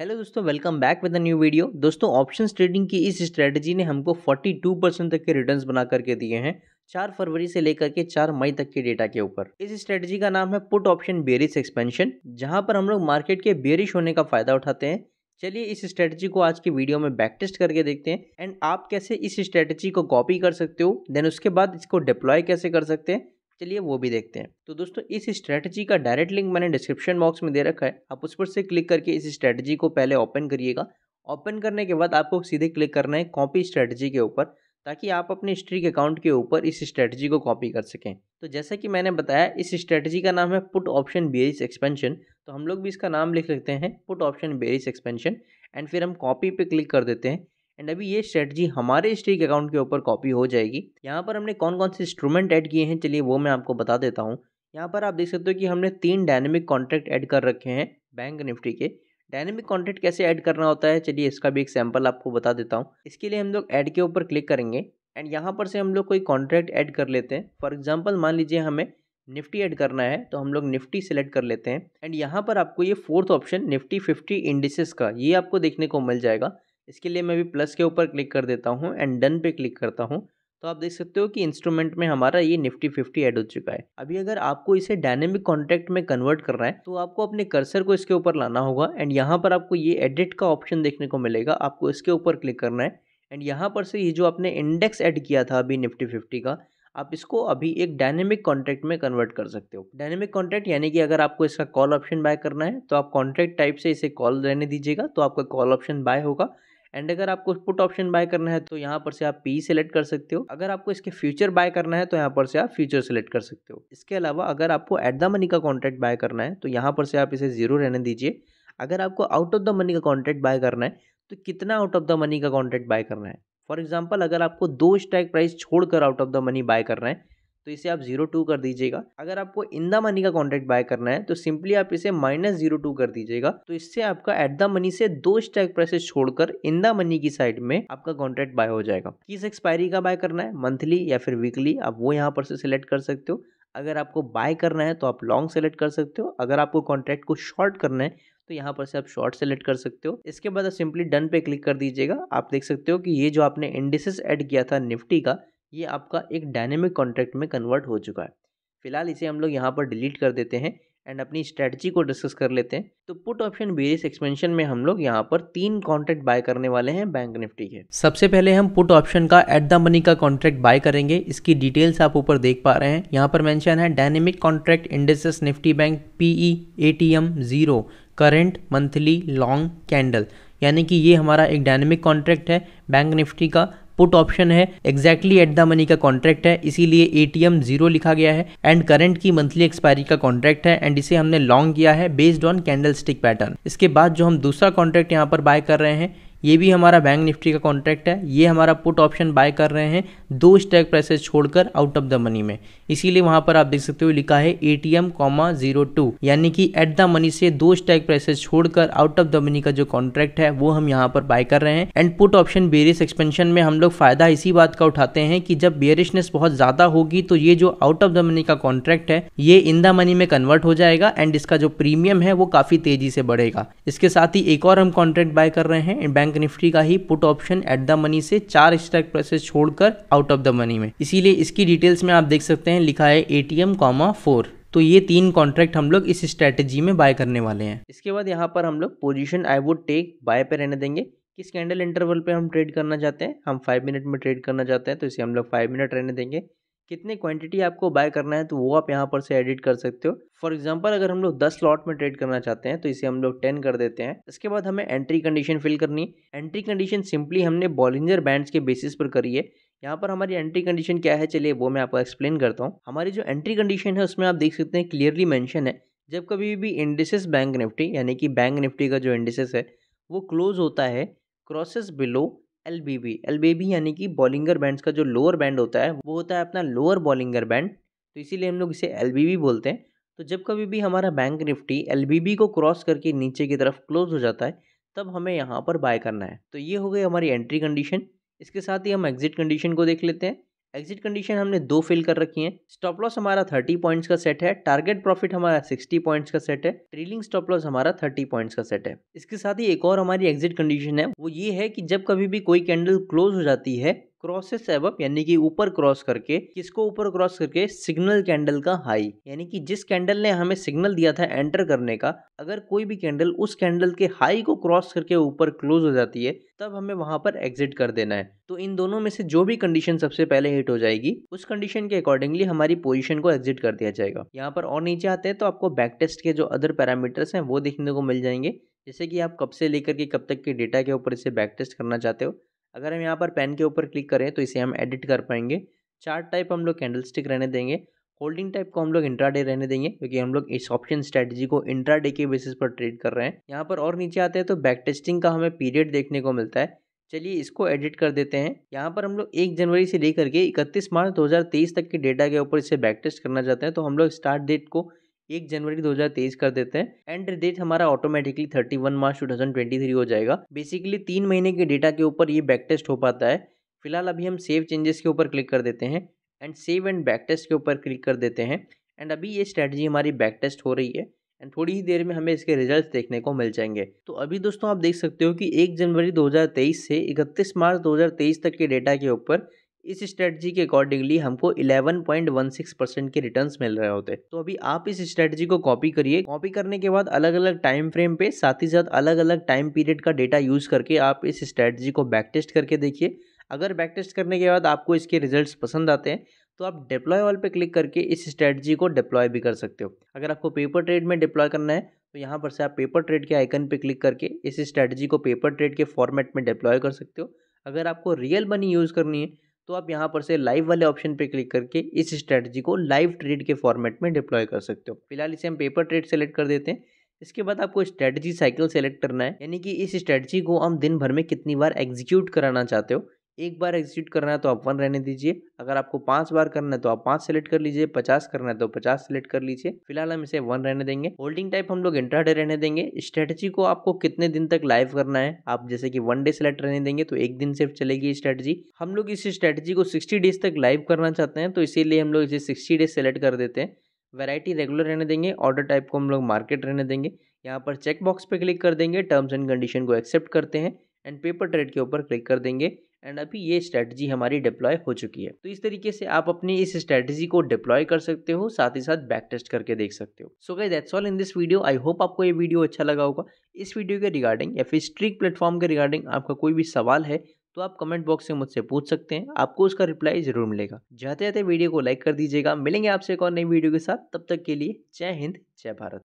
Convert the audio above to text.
hello दोस्तों welcome back with a new video दोस्तों option trading की इस स्ट्रेटजी ने हमको 42 परसेंट तक के रिटर्न्स बना करके दिए हैं चार फरवरी से लेकर के चार मई तक के डेटा के ऊपर इस स्ट्रेटजी का नाम है पुट ऑप्शन बेरिस एक्सपेंशन जहां पर हम लोग मार्केट के बेरिश होने का फायदा उठाते हैं चलिए इस स्ट्रेटजी को आज की वीडियो में बैक टेस्ट करके देखते हैं एंड आप कैसे इस स्ट्रेटजी को कॉपी कर सकते हो देन उसके बाद इसको डिप्लॉय कैसे कर सकते हैं चलिए वो भी देखते हैं तो दोस्तों इस स्ट्रैटेजी का डायरेक्ट लिंक मैंने डिस्क्रिप्शन बॉक्स में दे रखा है आप उस पर से क्लिक करके इस स्ट्रैटेजी को पहले ओपन करिएगा ओपन करने के बाद आपको सीधे क्लिक करना है कॉपी स्ट्रैटेजी के ऊपर ताकि आप अपने स्ट्रिक अकाउंट के ऊपर इस स्ट्रैटेजी को कॉपी कर सकें तो जैसा कि मैंने बताया इस स्ट्रैटेजी का नाम है पुट ऑप्शन बेरिस एक्सपेंशन तो हम लोग भी इसका नाम लिख लेते हैं put option bearish expansion and फिर हम कॉपी पे क्लिक कर देते हैं एंड अभी ये स्ट्रेटजी हमारे स्ट्रीक अकाउंट के ऊपर कॉपी हो जाएगी यहाँ पर हमने कौन कौन से इंस्ट्रूमेंट ऐड किए हैं चलिए वो मैं आपको बता देता हूँ यहाँ पर आप देख सकते हो कि हमने तीन डायनेमिक कॉन्ट्रैक्ट ऐड कर रखे हैं बैंक निफ्टी के डायनेमिक कॉन्ट्रैक्ट कैसे ऐड करना होता है चलिए इसका भी एक सैम्पल आपको बता देता हूँ इसके लिए हम लोग ऐड के ऊपर क्लिक करेंगे एंड यहाँ पर से हम लोग कोई कॉन्ट्रैक्ट ऐड कर लेते हैं फॉर एग्जाम्पल मान लीजिए हमें निफ्टी ऐड करना है तो हम लोग निफ्टी सेलेक्ट कर लेते हैं एंड यहाँ पर आपको ये fourth option nifty fifty indices का ये आपको देखने को मिल जाएगा इसके लिए मैं भी प्लस के ऊपर क्लिक कर देता हूँ एंड डन पे क्लिक करता हूँ तो आप देख सकते हो कि इंस्ट्रूमेंट में हमारा ये निफ्टी फिफ्टी ऐड हो चुका है अभी अगर आपको इसे डायनेमिक कॉन्ट्रैक्ट में कन्वर्ट करना है तो आपको अपने कर्सर को इसके ऊपर लाना होगा एंड यहाँ पर आपको ये एडिट का ऑप्शन देखने को मिलेगा आपको इसके ऊपर क्लिक करना है एंड यहाँ पर से ये जो आपने इंडेक्स एड किया था अभी निफ्टी फिफ्टी का आप इसको अभी एक डायनेमिक कॉन्ट्रैक्ट में कन्वर्ट कर सकते हो डायनेमिक कॉन्ट्रैक्ट यानी कि अगर आपको इसका कॉल ऑप्शन बाय करना है तो आप कॉन्ट्रैक्ट टाइप से इसे कॉल रहने दीजिएगा तो आपका कॉल ऑप्शन बाय होगा एंड अगर आपको पुट ऑप्शन बाय करना है तो यहाँ पर से आप पी सेलेक्ट कर सकते हो अगर आपको इसके फ्यूचर बाय करना है तो यहाँ पर से आप फ्यूचर सेलेक्ट कर सकते हो इसके अलावा अगर आपको एट द मनी का कॉन्ट्रैक्ट बाय करना है तो यहाँ पर से आप इसे जीरो रहने दीजिए अगर आपको आउट ऑफ द मनी का कॉन्ट्रैक्ट बाय करना है तो कितना आउट ऑफ द मनी का कॉन्ट्रैक्ट बाय करना है फॉर एग्जाम्पल अगर आपको दो स्ट्राइक प्राइस छोड़कर out of the money buy करना है तो इसे आप जीरो टू कर दीजिएगा अगर आपको इन द मनी का कॉन्ट्रैक्ट बाय करना है तो सिंपली आप इसे माइनस जीरो टू कर दीजिएगा तो इससे आपका एट द मनी से दो स्टैक प्राइसेस छोड़कर इन द मनी की साइड में आपका कॉन्ट्रैक्ट बाय हो जाएगा किस एक्सपायरी का बाय करना है मंथली या फिर वीकली आप वो यहाँ पर से सिलेक्ट कर सकते हो अगर आपको बाय करना है तो आप लॉन्ग सेलेक्ट कर सकते हो अगर आपको कॉन्ट्रैक्ट को शॉर्ट करना है तो यहाँ पर से आप शॉर्ट सेलेक्ट कर सकते हो इसके बाद आप सिंपली डन पे क्लिक कर दीजिएगा आप देख सकते हो कि ये जो आपने इंडिसेस ऐड किया था निफ्टी का ये आपका एक डायनेमिक कॉन्ट्रैक्ट में कन्वर्ट हो चुका है फिलहाल इसे हम लोग यहाँ पर डिलीट कर देते हैं एंड अपनी स्ट्रैटेजी को डिस्कस कर लेते हैं तो पुट ऑप्शन बेरिस एक्सपेंशन में हम लोग यहाँ पर तीन कॉन्ट्रैक्ट बाय करने वाले हैं बैंक निफ्टी के सबसे पहले हम पुट ऑप्शन का एट द मनी का कॉन्ट्रैक्ट बाय करेंगे इसकी डिटेल्स आप ऊपर देख पा रहे हैं यहाँ पर मेंशन है dynamic contract indices nifty bank PE M zero current monthly long candle यानी कि ये हमारा एक डायनेमिक कॉन्ट्रैक्ट है बैंक निफ्टी का पुट ऑप्शन है एग्जैक्टली एट द मनी का कॉन्ट्रैक्ट है इसीलिए ए टी एम जीरो लिखा गया है एंड करंट की मंथली एक्सपायरी का कॉन्ट्रैक्ट है एंड इसे हमने लॉन्ग किया है based on candle stick pattern इसके बाद जो हम दूसरा कॉन्ट्रैक्ट यहाँ पर बाय कर रहे हैं ये भी हमारा बैंक निफ्टी का कॉन्ट्रैक्ट है ये हमारा पुट ऑप्शन बाय कर रहे हैं दो स्टैक प्राइसेस छोड़कर आउट ऑफ द मनी में इसीलिए वहां पर आप देख सकते हो लिखा है A T M comma zero two यानी कि एट द मनी से दो स्टैक प्राइसेस छोड़कर आउट ऑफ द मनी का जो कॉन्ट्रैक्ट है वो हम यहाँ पर बाय कर रहे हैं and put option bearish expansion में हम लोग फायदा इसी बात का उठाते हैं कि जब बेरिशनेस बहुत ज्यादा होगी तो ये जो आउट ऑफ द मनी का कॉन्ट्रैक्ट है ये इन द मनी में कन्वर्ट हो जाएगा एंड इसका जो प्रीमियम है वो काफी तेजी से बढ़ेगा इसके साथ ही एक और हम कॉन्ट्रैक्ट बाय कर रहे हैं बैंक बैंक निफ्टी का ही put option at the money से चार स्ट्राइक प्राइसेस छोड़कर आउट ऑफ द मनी में इसीलिए इसकी डिटेल्स में आप देख सकते हैं लिखा है A T M comma four तो ये तीन कॉन्ट्रैक्ट हम लोग इस स्ट्रेटेजी में बाय करने वाले हैं इसके बाद यहाँ पर हम लोग position I would take buy पे रहने देंगे किस कैंडल इंटरवल पे हम ट्रेड करना चाहते हैं हम फाइव मिनट में ट्रेड करना चाहते हैं तो इसे हम लोग फाइव मिनट रहने देंगे कितने क्वांटिटी आपको बाय करना है तो वो आप यहाँ पर से एडिट कर सकते हो फॉर एग्जाम्पल अगर हम लोग दस लॉट में ट्रेड करना चाहते हैं तो इसे हम लोग टेन कर देते हैं इसके बाद हमें एंट्री कंडीशन फिल करनी एंट्री कंडीशन सिंपली हमने बॉलिंजर बैंड्स के बेसिस पर करी है यहाँ पर हमारी एंट्री कंडीशन क्या है चलिए वो मैं आपको एक्सप्लेन करता हूँ हमारी जो एंट्री कंडीशन है उसमें आप देख सकते हैं क्लियरली मैंशन है जब कभी भी इंडिसेस बैंक निफ्टी यानी कि बैंक निफ्टी का जो इंडिसेस है वो क्लोज होता है crosses below L B B L B B यानी कि बॉलिंगर बैंड का जो लोअर बैंड होता है वो होता है अपना लोअर बॉलिंगर बैंड तो इसीलिए हम लोग इसे एल बी बी बोलते हैं तो जब कभी भी हमारा bank nifty L B B को क्रॉस करके नीचे की तरफ क्लोज हो जाता है तब हमें यहाँ पर बाय करना है तो ये हो गई हमारी एंट्री कंडीशन इसके साथ ही हम एग्जिट कंडीशन को देख लेते हैं एग्जिट कंडीशन हमने दो फिल कर रखी है स्टॉप लॉस हमारा थर्टी पॉइंट्स का सेट है टारगेट प्रॉफिट हमारा सिक्सटी पॉइंट्स का सेट है ट्रेलिंग स्टॉप लॉस हमारा थर्टी पॉइंट्स का सेट है इसके साथ ही एक और हमारी एग्जिट कंडीशन है वो ये है कि जब कभी भी कोई कैंडल क्लोज हो जाती है क्रॉसेस एबव यानी कि ऊपर क्रॉस करके किसको ऊपर क्रॉस करके सिग्नल कैंडल का हाई यानी कि जिस कैंडल ने हमें सिग्नल दिया था एंटर करने का अगर कोई भी कैंडल उस कैंडल के हाई को क्रॉस करके ऊपर क्लोज हो जाती है तब हमें वहां पर एग्जिट कर देना है तो इन दोनों में से जो भी कंडीशन सबसे पहले हिट हो जाएगी उस कंडीशन के अकॉर्डिंगली हमारी पोजिशन को एग्जिट कर दिया जाएगा यहाँ पर और नीचे आते हैं तो आपको बैक टेस्ट के जो अदर पैरामीटर्स हैं वो देखने को मिल जाएंगे जैसे कि आप कब से लेकर के कब तक के डेटा के ऊपर इसे बैक टेस्ट करना चाहते हो अगर हम यहाँ पर पेन के ऊपर क्लिक करें तो इसे हम एडिट कर पाएंगे चार्ट टाइप हम लोग कैंडल स्टिक रहने देंगे होल्डिंग टाइप को हम लोग डे रहने देंगे क्योंकि हम लोग इस ऑप्शन स्ट्रैटेजी को डे के बेसिस पर ट्रेड कर रहे हैं यहाँ पर और नीचे आते हैं तो बैक टेस्टिंग का हमें पीरियड देखने को मिलता है चलिए इसको एडिट कर देते हैं यहाँ पर हम लोग एक जनवरी से लेकर के इकतीस मार्च 2023 तक के डेटा के ऊपर इसे बैक टेस्ट करना चाहते हैं तो हम लोग स्टार्ट डेट को एक जनवरी 2023 कर देते हैं एंड डेट हमारा ऑटोमेटिकली 31 मार्च 2023 हो जाएगा बेसिकली तीन महीने के डेटा के ऊपर ये बैक टेस्ट हो पाता है फिलहाल अभी हम सेव चेंजेस के ऊपर क्लिक कर देते हैं and save and back test के ऊपर क्लिक कर देते हैं एंड अभी ये स्ट्रैटेजी हमारी बैक टेस्ट हो रही है एंड थोड़ी ही देर में हमें इसके रिजल्ट देखने को मिल जाएंगे तो अभी दोस्तों आप देख सकते हो कि एक जनवरी दो से इकतीस मार्च दो तक के डेटा के ऊपर इस स्ट्रेटजी के अकॉर्डिंगली हमको 11.16 परसेंट के रिटर्न्स मिल रहे होते तो अभी आप इस स्ट्रेटजी को कॉपी करिए कॉपी करने के बाद अलग अलग टाइम फ्रेम पे साथ ही साथ अलग अलग टाइम पीरियड का डेटा यूज करके आप इस स्ट्रेटजी को बैक टेस्ट करके देखिए अगर बैक टेस्ट करने के बाद आपको इसके रिजल्ट पसंद आते हैं तो आप डिप्लॉय वॉल पे क्लिक करके इस स्ट्रेटजी को डिप्लॉय भी कर सकते हो अगर आपको पेपर ट्रेड में डिप्लॉय करना है तो यहाँ पर से आप पेपर ट्रेड के आइकन पे क्लिक करके इस स्ट्रेटजी को पेपर ट्रेड के फॉर्मेट में डिप्लॉय कर सकते हो अगर आपको रियल मनी यूज़ करनी है तो आप यहाँ पर से लाइव वाले ऑप्शन पे क्लिक करके इस स्ट्रेटजी को लाइव ट्रेड के फॉर्मेट में डिप्लॉय कर सकते हो फिलहाल इसे हम पेपर ट्रेड सेलेक्ट कर देते हैं इसके बाद आपको स्ट्रेटजी साइकिल सेलेक्ट करना है यानी कि इस स्ट्रेटजी को हम दिन भर में कितनी बार एग्जीक्यूट कराना चाहते हो एक बार एग्जीक्यूट करना है तो आप वन रहने दीजिए अगर आपको पांच बार करना है तो आप पांच सेलेक्ट कर लीजिए पचास करना है तो पचास सेलेक्ट कर लीजिए फिलहाल हम इसे वन रहने देंगे होल्डिंग टाइप हम लोग इंट्राडे रहने देंगे स्ट्रेटजी को आपको कितने दिन तक लाइव करना है आप जैसे कि वन डे सेलेक्ट रहने देंगे तो एक दिन सिर्फ चलेगी स्ट्रेटजी हम लोग इस स्ट्रेटजी को सिक्सटी डेज तक लाइव करना चाहते हैं तो इसीलिए हम लोग इसे सिक्सटी डेज सेलेक्ट कर देते हैं वैरायटी रेगुलर रहने देंगे ऑर्डर टाइप को हम लोग मार्केट रहने देंगे यहाँ पर चेक बॉक्स पे क्लिक कर देंगे टर्म्स एंड कंडीशन को एक्सेप्ट करते हैं एंड पेपर ट्रेड के ऊपर क्लिक कर देंगे एंड अभी ये स्ट्रैटेजी हमारी डिप्लॉय हो चुकी है तो इस तरीके से आप अपनी इस स्ट्रैटेजी को डिप्लॉय कर सकते हो साथ ही साथ बैक टेस्ट करके देख सकते हो so guys that's all in this video I hope आपको ये वीडियो अच्छा लगा होगा इस वीडियो के रिगार्डिंग या फिर स्ट्रीक प्लेटफॉर्म के रिगार्डिंग आपका कोई भी सवाल है तो आप कमेंट बॉक्स में मुझसे पूछ सकते हैं आपको उसका रिप्लाई जरूर मिलेगा जाते जाते वीडियो को लाइक कर दीजिएगा मिलेंगे आपसे एक और नई वीडियो के साथ तब तक के लिए जय हिंद जय भारत